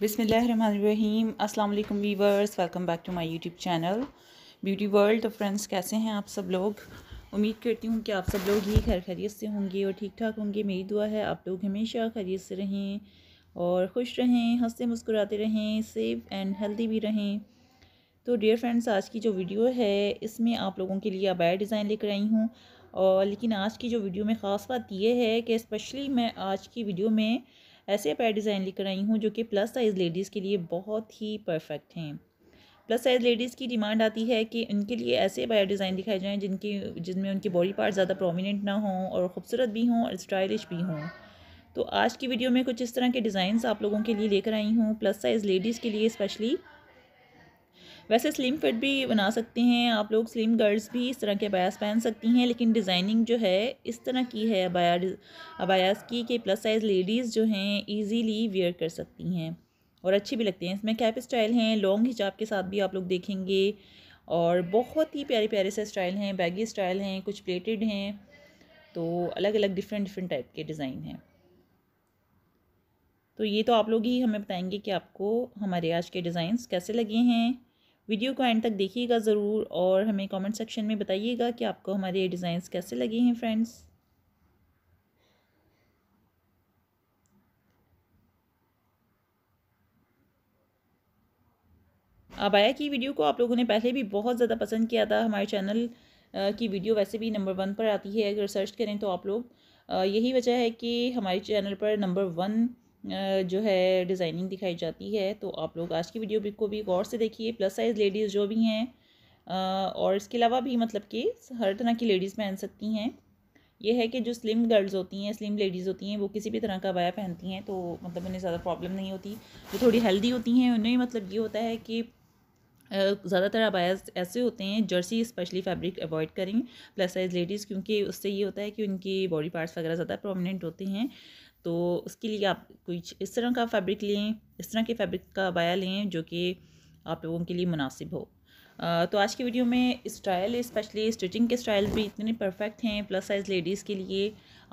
बिसमीम अस्सलाम viewers welcome back to my YouTube channel Beauty World तो फ्रेंड्स कैसे हैं आप सब लोग उम्मीद करती हूँ कि आप सब लोग ही खैर खैरियत से होंगे और ठीक ठाक होंगे मेरी दुआ है आप लोग हमेशा खैरियत से रहें और खुश रहें हंसते मुस्कुराते रहें सेफ एंड हेल्दी भी रहें तो डियर फ्रेंड्स आज की जो वीडियो है इसमें आप लोगों के लिए अबाया डिज़ाइन लेकर आई हूँ और लेकिन आज की जो वीडियो में ख़ास बात यह है कि स्पेशली मैं आज की वीडियो में ऐसे पैर डिज़ाइन लेकर आई हूँ जो कि प्लस साइज़ लेडीज़ के लिए बहुत ही परफेक्ट हैं प्लस साइज़ लेडीज़ की डिमांड आती है कि उनके लिए ऐसे पैर डिज़ाइन दिखाए जाएँ जिनकी जिनमें उनके बॉडी पार्ट ज़्यादा प्रोमिनेंट ना हों और ख़ूबसूरत भी हों और स्टाइलिश भी हों तो आज की वीडियो में कुछ इस तरह के डिज़ाइन आप लोगों के लिए लेकर आई हूँ प्लस साइज़ लेडीज़ के लिए स्पेशली वैसे स्लिम फिट भी बना सकते हैं आप लोग स्लिम गर्ल्स भी इस तरह के अबायास पहन सकती हैं लेकिन डिज़ाइनिंग जो है इस तरह की है अबाया अबायास की कि प्लस साइज़ लेडीज़ जो हैं ईजीली वेयर कर सकती हैं और अच्छी भी लगती हैं इसमें कैप स्टाइल हैं लॉन्ग हिजाब के साथ भी आप लोग देखेंगे और बहुत ही प्यारे प्यारे से स्टाइल हैं बैगी स्टाइल हैं कुछ प्लेटेड हैं तो अलग अलग डिफरेंट डिफरेंट टाइप के डिज़ाइन हैं तो ये तो आप लोग ही हमें बताएंगे कि आपको हमारे आज के डिज़ाइंस कैसे लगे हैं वीडियो को एंड तक देखिएगा ज़रूर और हमें कमेंट सेक्शन में बताइएगा कि आपको हमारे ये डिज़ाइंस कैसे लगे हैं फ्रेंड्स आया की वीडियो को आप लोगों ने पहले भी बहुत ज़्यादा पसंद किया था हमारे चैनल की वीडियो वैसे भी नंबर वन पर आती है अगर सर्च करें तो आप लोग यही वजह है कि हमारे चैनल पर नंबर वन जो है डिज़ाइनिंग दिखाई जाती है तो आप लोग आज की वीडियो को भी गौर से देखिए प्लस साइज़ लेडीज़ जो भी हैं और इसके अलावा भी मतलब कि हर तरह की लेडीज़ पहन सकती हैं ये है कि जो स्लिम गर्ल्स होती हैं स्लिम लेडीज़ होती हैं वो किसी भी तरह का बाया पहनती हैं तो मतलब उन्हें ज़्यादा प्रॉब्लम नहीं होती जो थोड़ी हेल्दी होती हैं उन्हें मतलब ये होता है कि ज़्यादातर अबायाज ऐसे होते हैं जर्सी स्पेशली फैब्रिक अवॉइड करें प्लस साइज़ लेडीज़ क्योंकि उससे ये होता है कि उनकी बॉडी पार्ट्स वगैरह ज़्यादा प्रोमिनेंट होते हैं तो उसके लिए आप कुछ इस तरह का फैब्रिक लें इस तरह के फैब्रिक का बाया लें जो कि आप लोगों के लिए मुनासिब हो तो आज की वीडियो में स्टाइल स्पेशली स्टिचिंग के स्टाइल भी इतने परफेक्ट हैं प्लस साइज़ लेडीज़ के लिए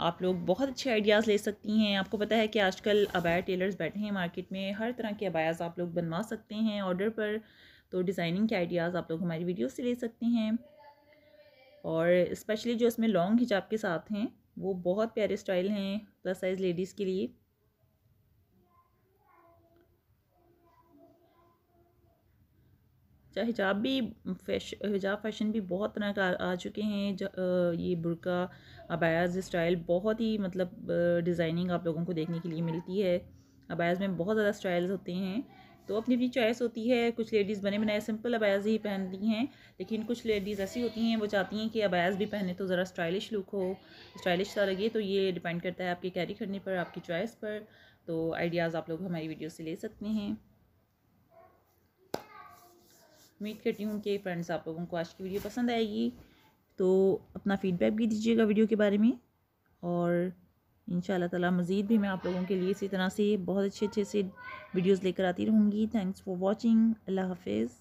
आप लोग बहुत अच्छे आइडियाज़ ले सकती हैं आपको पता है कि आजकल अबाया टेलर्स बैठे हैं मार्केट में हर तरह के अबायाज़ आप लोग बनवा सकते हैं ऑर्डर पर तो डिज़ाइनिंग के आइडियाज़ आप लोग हमारी वीडियो से ले सकते हैं और स्पेशली जो इसमें लॉन्ग हिजाब के साथ हैं वो बहुत प्यारे स्टाइल हैं प्लस साइज़ लेडीज़ के लिए चाहे हिजाब भी फैश हिजाब फैशन भी बहुत तरह का आ चुके हैं ये बुरका अबायाज स्टाइल बहुत ही मतलब डिज़ाइनिंग आप लोगों को देखने के लिए मिलती है अबायाज में बहुत ज़्यादा स्टाइल्स होते हैं तो अपनी अपनी चॉइस होती है कुछ लेडीज़ बने बनाए सिंपल अबायाज ही पहनती हैं लेकिन कुछ लेडीज़ ऐसी होती हैं वो चाहती हैं कि अबायाज भी पहने तो ज़रा स्टाइलिश लुक हो स्टाइलिश सा लगे तो ये डिपेंड करता है आपके कैरी करने पर आपकी चॉइस पर तो आइडियाज़ आप लोग हमारी वीडियो से ले सकते हैं उम्मीद करती हूँ कि फ्रेंड्स आप लोगों को आज की वीडियो पसंद आएगी तो अपना फीडबैक भी दीजिएगा वीडियो के बारे में और इन ताला मज़ीद भी मैं आप लोगों के लिए इसी तरह से बहुत अच्छे अच्छे से वीडियोज़ लेकर आती रहूँगी थैंक्स फॉर वॉचिंग अल्लाह हाफिज़